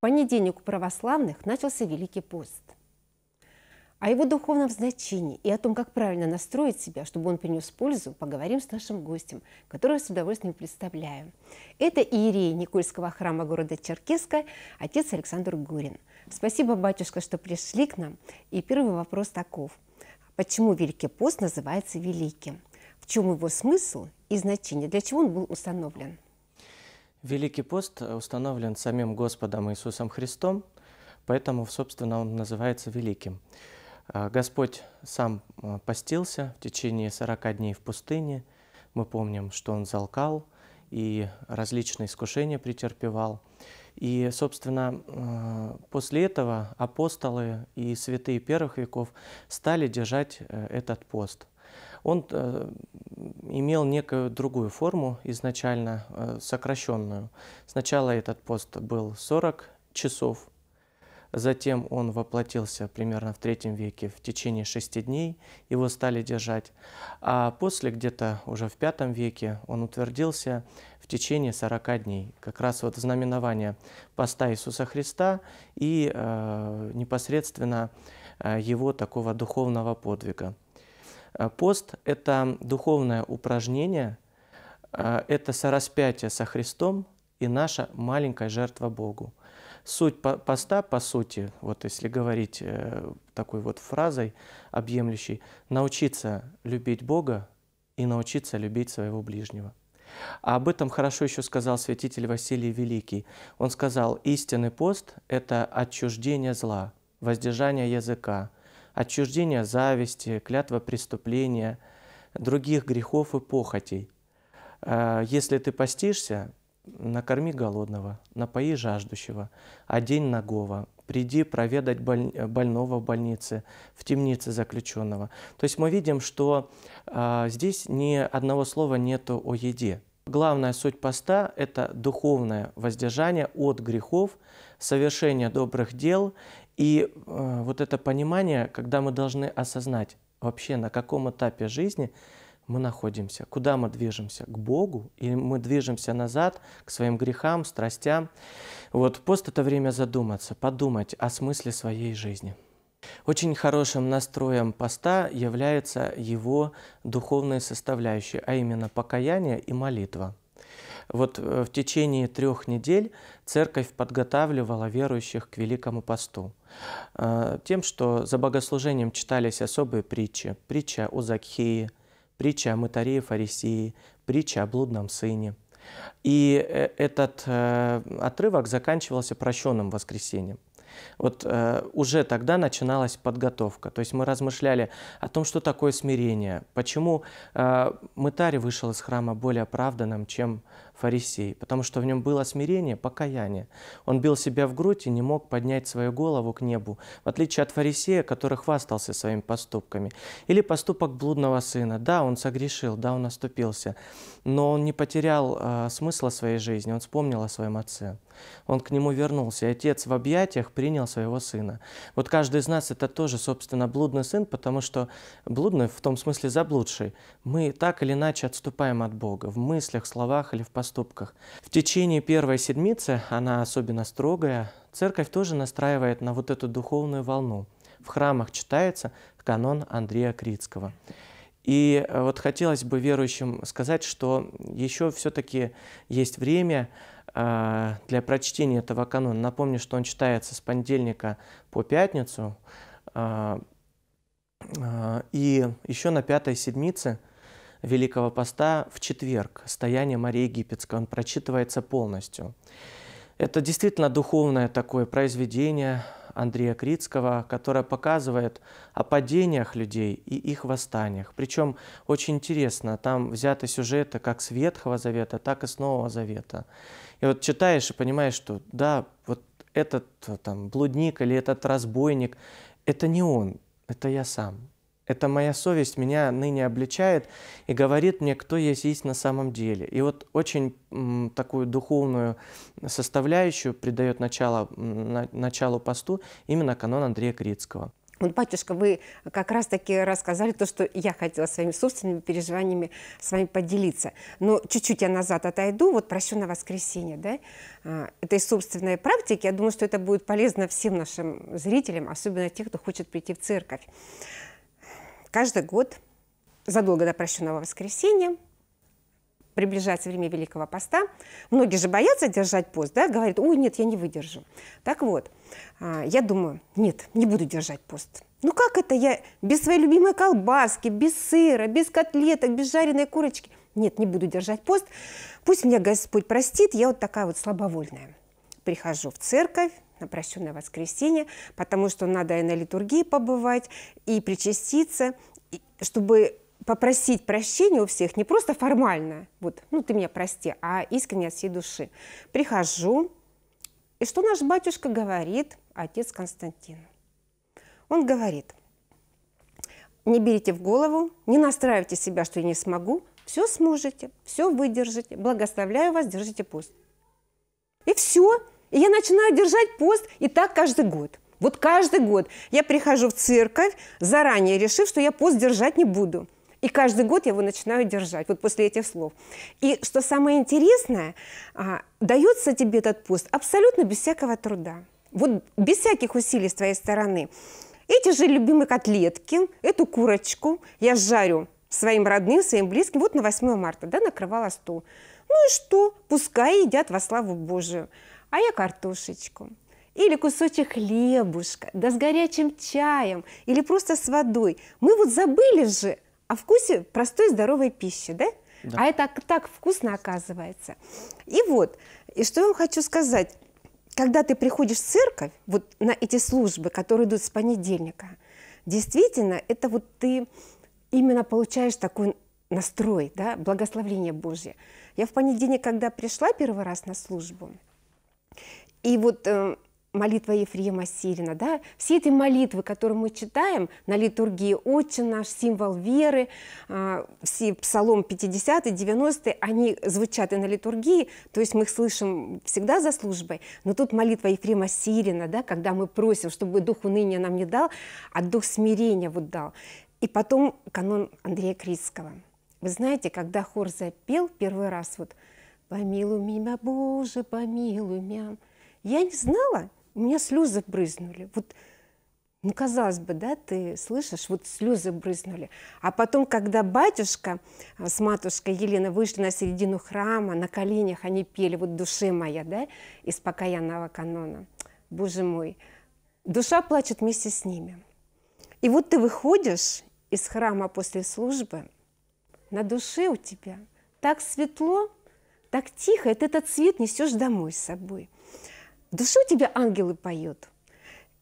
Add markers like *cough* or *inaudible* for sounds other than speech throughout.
понедельник у православных начался Великий пост. О его духовном значении и о том, как правильно настроить себя, чтобы он принес пользу, поговорим с нашим гостем, которого с удовольствием представляю. Это иерей Никольского храма города Черкеска, отец Александр Гурин. Спасибо, батюшка, что пришли к нам. И первый вопрос таков. Почему Великий пост называется Великим? В чем его смысл и значение? Для чего он был установлен? Великий пост установлен самим Господом Иисусом Христом, поэтому, собственно, он называется Великим. А, Господь сам а, постился в течение 40 дней в пустыне. Мы помним, что он залкал и различные искушения претерпевал. И, собственно, а, после этого апостолы и святые первых веков стали держать э, этот пост – он э, имел некую другую форму изначально, э, сокращенную. Сначала этот пост был 40 часов, затем он воплотился примерно в третьем веке в течение шести дней, его стали держать, а после где-то уже в пятом веке он утвердился в течение 40 дней, как раз вот знаменование поста Иисуса Христа и э, непосредственно э, его такого духовного подвига. Э, пост – это духовное упражнение, э, это сораспятие со Христом и наша маленькая жертва Богу. Суть поста, по сути, вот если говорить э, такой вот фразой объемлющей, научиться любить Бога и научиться любить своего ближнего. А об этом хорошо еще сказал святитель Василий Великий. Он сказал, истинный пост – это отчуждение зла, воздержание языка, отчуждения, зависти, клятва преступления, других грехов и похотей. Э, если ты постишься, накорми голодного, напои жаждущего, одень нагого, приди проведать боль... Э, больного в больнице, в темнице заключенного. То есть мы видим, что э, здесь ни одного слова нету о еде. Главная суть поста – это духовное воздержание от грехов, совершение добрых дел и э, вот это понимание, когда мы должны осознать вообще, на каком этапе жизни мы находимся, куда мы движемся, к Богу, или мы движемся назад, к своим грехам, страстям. Вот пост – это время задуматься, подумать о смысле своей жизни. Очень хорошим настроем поста является его духовная составляющая, а именно покаяние и молитва – вот э, в течение трех недель церковь подготавливала верующих к Великому посту э, тем, что за богослужением читались особые притчи. Притча о Закхее, притча о мытаре и фарисии, притча о блудном сыне. И э, этот отрывок заканчивался прощенным воскресением. Вот э, уже тогда начиналась подготовка. То есть мы размышляли о том, что такое смирение, почему э, мытарь вышел из храма более оправданным, чем фарисей, потому что в нем было смирение, покаяние. Он бил себя в грудь и не мог поднять свою голову к небу, в отличие от фарисея, который хвастался своими поступками. Или поступок блудного сына. Да, он согрешил, да, он оступился, но он не потерял э, смысла своей жизни, он вспомнил о своем отце. Он к нему вернулся, и отец в объятиях принял своего сына. Вот каждый из нас это тоже, собственно, блудный сын, потому что блудный в том смысле заблудший. Мы так или иначе отступаем от Бога в мыслях, словах или в поступках поступках. В течение первой седмицы, она особенно строгая, церковь тоже настраивает на вот эту духовную волну. В храмах читается канон Андрея Крицкого. И э, вот хотелось бы верующим сказать, что еще все-таки есть время э, для прочтения этого канона. Напомню, что он читается с понедельника по пятницу. Э, и еще на пятой седмице Великого Поста в четверг, «Стояние Марии Египетской». Он прочитывается полностью. Это действительно духовное такое произведение Андрея Крицкого, которое показывает о падениях людей и их восстаниях. Причем очень интересно, там взяты сюжеты как с Ветхого Завета, так и с Нового Завета. И вот читаешь и понимаешь, что да, вот этот там, блудник или этот разбойник, это не он, это я сам. Это моя совесть меня ныне обличает и говорит мне, кто я есть на самом деле. И вот очень м, такую духовную составляющую придает начало, на, началу посту именно канон Андрея Крицкого. Вот, батюшка, вы как раз-таки рассказали то, что я хотела своими собственными переживаниями с вами поделиться. Но чуть-чуть я назад отойду, вот прощу на воскресенье, да, а, этой собственной практики. Я думаю, что это будет полезно всем нашим зрителям, особенно тех, кто хочет прийти в церковь каждый год задолго до прощенного воскресенья приближается время Великого Поста. Многие же боятся держать пост, да, говорят, ой, нет, я не выдержу. Так вот, а, я думаю, нет, не буду держать пост. Ну как это я без своей любимой колбаски, без сыра, без котлеток, без жареной курочки? Нет, не буду держать пост. Пусть меня Господь простит, я вот такая вот слабовольная. Прихожу в церковь, на прощенное воскресенье, потому что надо и на литургии побывать, и причаститься, чтобы попросить прощения у всех не просто формально, вот, ну ты меня прости, а искренне от всей души. Прихожу, и что наш батюшка говорит, отец Константин? Он говорит, не берите в голову, не настраивайте себя, что я не смогу, все сможете, все выдержите, благословляю вас, держите пост. И все, и я начинаю держать пост, и так каждый год. Вот каждый год я прихожу в церковь, заранее решив, что я пост держать не буду. И каждый год я его начинаю держать, вот после этих слов. И что самое интересное, а, дается тебе этот пост абсолютно без всякого труда. Вот без всяких усилий с твоей стороны. Эти же любимые котлетки, эту курочку я жарю своим родным, своим близким. Вот на 8 марта, да, накрывала стол. Ну и что? Пускай едят во славу Божию а я картошечку. Или кусочек хлебушка, да с горячим чаем, или просто с водой. Мы вот забыли же о вкусе простой здоровой пищи, да? да. А это так вкусно оказывается. И вот, и что я вам хочу сказать. Когда ты приходишь в церковь, вот на эти службы, которые идут с понедельника, действительно, это вот ты именно получаешь такой настрой, да, благословление Божье. Я в понедельник, когда пришла первый раз на службу, и вот э, молитва Ефрема Сирина, да, все эти молитвы, которые мы читаем на литургии, «Отче наш», «Символ веры», э, все псалом 50 и 90 они звучат и на литургии, то есть мы их слышим всегда за службой, но тут молитва Ефрема Сирина, да, когда мы просим, чтобы дух уныния нам не дал, а дух смирения вот дал. И потом канон Андрея Критского. Вы знаете, когда хор запел первый раз, вот «Помилуй меня, Боже, помилуй меня», я не знала, у меня слезы брызнули. Вот, ну, казалось бы, да, ты слышишь, вот слезы брызнули. А потом, когда батюшка э, с матушкой Еленой вышли на середину храма, на коленях они пели, вот «Душе моя», да, из покаянного канона, «Боже мой», душа плачет вместе с ними. И вот ты выходишь из храма после службы, на душе у тебя так светло, так тихо, и ты этот цвет несешь домой с собой – душу тебя ангелы поют.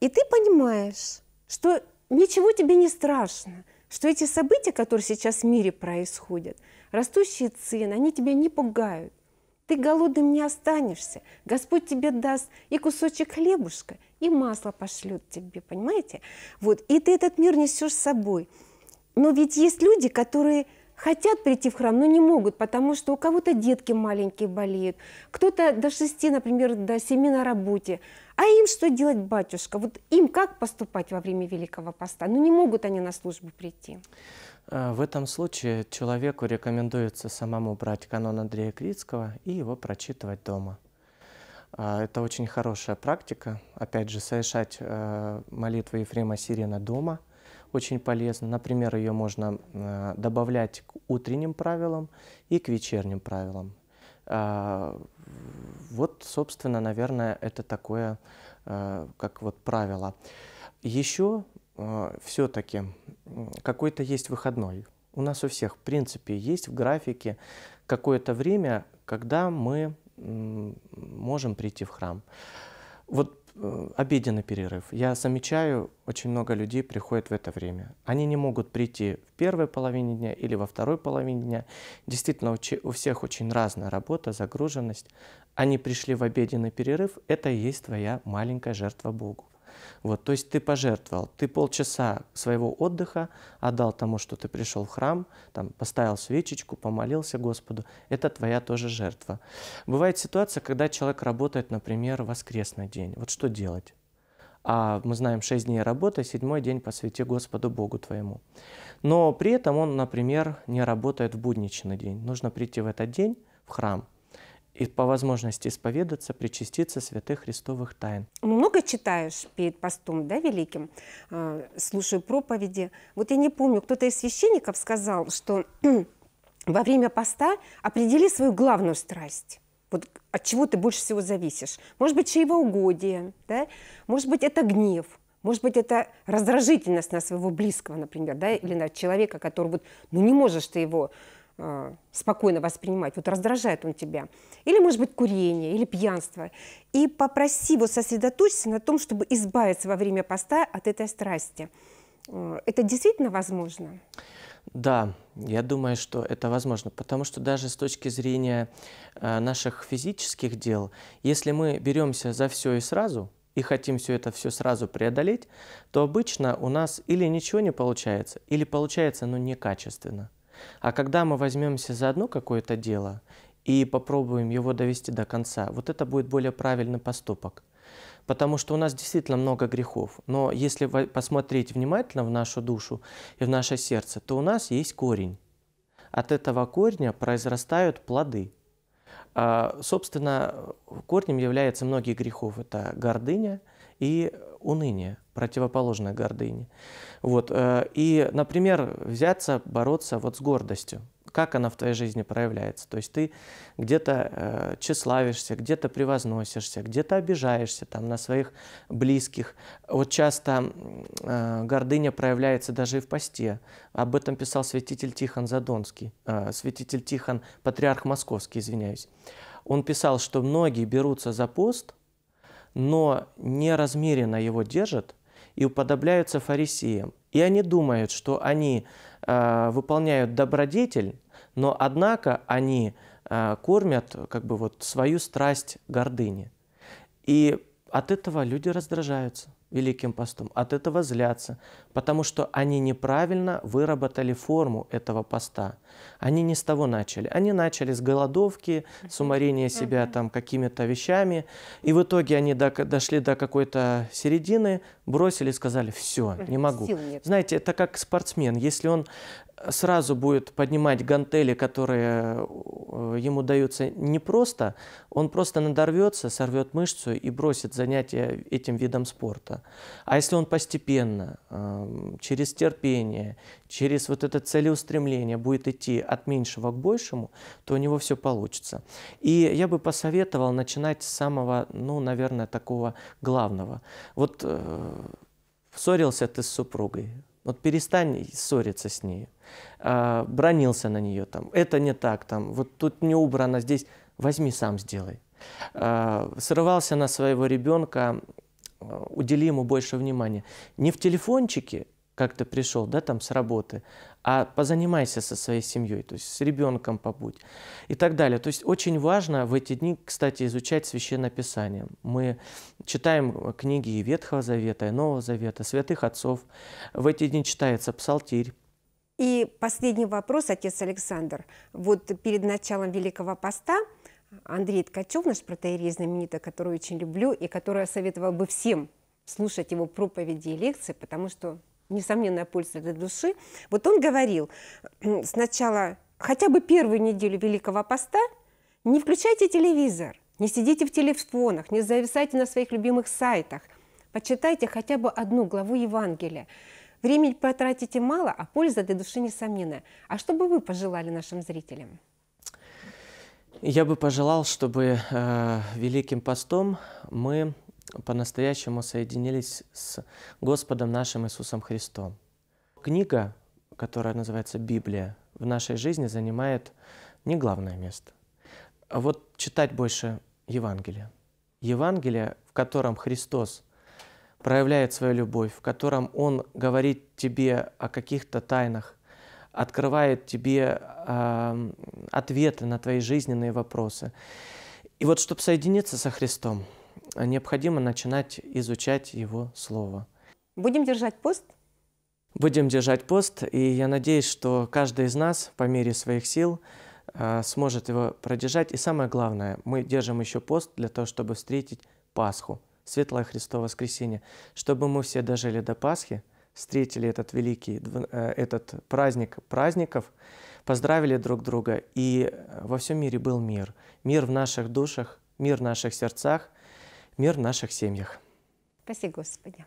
И ты понимаешь, что ничего тебе не страшно, что эти события, которые сейчас в мире происходят, растущие цены, они тебя не пугают. Ты голодным не останешься. Господь тебе даст и кусочек хлебушка, и масло пошлет тебе, понимаете? Вот, и ты этот мир несешь с собой. Но ведь есть люди, которые хотят прийти в храм, но не могут, потому что у кого-то детки маленькие болеют, кто-то до шести, например, до семи на работе. А им что делать, батюшка? Вот им как поступать во время Великого Поста? Ну не могут они на службу прийти. А, в этом случае человеку рекомендуется самому брать канон Андрея Крицкого и его прочитывать дома. А, это очень хорошая практика. Опять же, совершать э, молитвы Ефрема сирена дома – очень полезна. Например, ее можно э, добавлять к утренним правилам и к вечерним правилам. А, вот, собственно, наверное, это такое, э, как вот правило. Еще э, все-таки какой-то есть выходной. У нас у всех, в принципе, есть в графике какое-то время, когда мы можем прийти в храм. Вот Э, обеденный перерыв. Я замечаю, очень много людей приходят в это время. Они не могут прийти в первой половине дня или во второй половине дня. Действительно, у всех очень разная работа, загруженность. Они пришли в обеденный перерыв. Это и есть твоя маленькая жертва Богу. Вот, то есть ты пожертвовал, ты полчаса своего отдыха отдал тому, что ты пришел в храм, там, поставил свечечку, помолился Господу. Это твоя тоже жертва. Бывает ситуация, когда человек работает, например, воскресный день. Вот что делать? а мы знаем 6 дней работы, седьмой день посвяти Господу Богу твоему. Но при этом он, например, не работает в будничный день. Нужно прийти в этот день в храм, и по возможности исповедаться, причаститься святых христовых тайн. Ну, много читаешь перед постом, да, великим? А, слушаю проповеди. Вот я не помню, кто-то из священников сказал, что *clears throat* во время поста определи свою главную страсть. Вот от чего ты больше всего зависишь. Может быть, чревоугодие, да? может быть, это гнев, может быть, это раздражительность на своего близкого, например, да, или на человека, который вот, ну не можешь ты его Э, спокойно воспринимать, вот раздражает он тебя, или, может быть, курение, или пьянство, и попроси его сосредоточиться на том, чтобы избавиться во время поста от этой страсти. Э, это действительно возможно? Да, я думаю, что это возможно, потому что даже с точки зрения э, наших физических дел, если мы беремся за все и сразу, и хотим все это все сразу преодолеть, то обычно у нас или ничего не получается, или получается, но ну, некачественно. А когда мы возьмемся за одно какое-то дело и попробуем его довести до конца, вот это будет более правильный поступок. Потому что у нас действительно много грехов. Но если посмотреть внимательно в нашу душу и в наше сердце, то у нас есть корень. От этого корня произрастают плоды. А, собственно, корнем являются многие грехов. Это гордыня – и уныние, противоположное гордыне. Вот. Э, и, например, взяться бороться вот с гордостью. Как она в твоей жизни проявляется? То есть ты где-то э, тщеславишься, где-то превозносишься, где-то обижаешься там, на своих близких. Вот часто э, гордыня проявляется даже и в посте. Об этом писал святитель Тихон Задонский, э, святитель Тихон, патриарх московский, извиняюсь. Он писал, что многие берутся за пост – но неразмеренно его держат и уподобляются фарисеям. И они думают, что они э, выполняют добродетель, но однако они э, кормят как бы вот свою страсть гордыни. И от этого люди раздражаются. Великим постом, от этого злятся, потому что они неправильно выработали форму этого поста. Они не с того начали. Они начали с голодовки, с уморения себя там какими-то вещами, и в итоге они до, дошли до какой-то середины, бросили, сказали, все, не могу. Знаете, это как спортсмен, если он сразу будет поднимать гантели, которые э, ему даются непросто, он просто надорвется, сорвет мышцу и бросит занятия этим видом спорта. А если он постепенно, эм, через терпение, через вот это целеустремление будет идти от меньшего к большему, то у него все получится. И я бы посоветовал начинать с самого, ну, наверное, такого главного. Вот э, ссорился ты с супругой, вот перестань ссориться с ней, э, бронился на нее там, это не так, там, вот тут не убрано, здесь возьми сам сделай э, срывался на своего ребенка, Э, удели ему больше внимания. Не в телефончике, как ты пришел, да, там с работы, а позанимайся со своей семьей, то есть с ребенком побудь и так далее. То есть очень важно в эти дни, кстати, изучать Священное Писание. Мы читаем э, книги и Ветхого Завета, и Нового Завета, святых отцов. В эти дни читается Псалтирь, и последний вопрос, отец Александр. Вот перед началом Великого Поста – Андрей Ткачев, наш протеерей знаменитый, который очень люблю и который советовал бы всем слушать его проповеди и лекции, потому что несомненная польза для души. Вот он говорил, сначала хотя бы первую неделю Великого Поста не включайте телевизор, не сидите в телефонах, не зависайте на своих любимых сайтах, почитайте хотя бы одну главу Евангелия. Времени потратите мало, а польза для души несомненная. А что бы вы пожелали нашим зрителям? Я бы пожелал, чтобы э, Великим постом мы по-настоящему соединились с Господом нашим Иисусом Христом. Книга, которая называется Библия, в нашей жизни занимает не главное место. А вот читать больше Евангелие. Евангелие, в котором Христос проявляет свою любовь, в котором Он говорит тебе о каких-то тайнах, открывает тебе э, ответы на твои жизненные вопросы. И вот, чтобы соединиться со Христом, необходимо начинать изучать Его Слово. Будем держать пост? Будем держать пост, и я надеюсь, что каждый из нас по мере своих сил э, сможет его продержать. И самое главное, мы держим еще пост для того, чтобы встретить Пасху, Светлое Христово воскресенье, чтобы мы все дожили до Пасхи – встретили этот великий, э, этот праздник праздников, поздравили друг друга, и э, во всем мире был мир. Мир в наших душах, мир в наших сердцах, мир в наших семьях. Спасибо, Господи.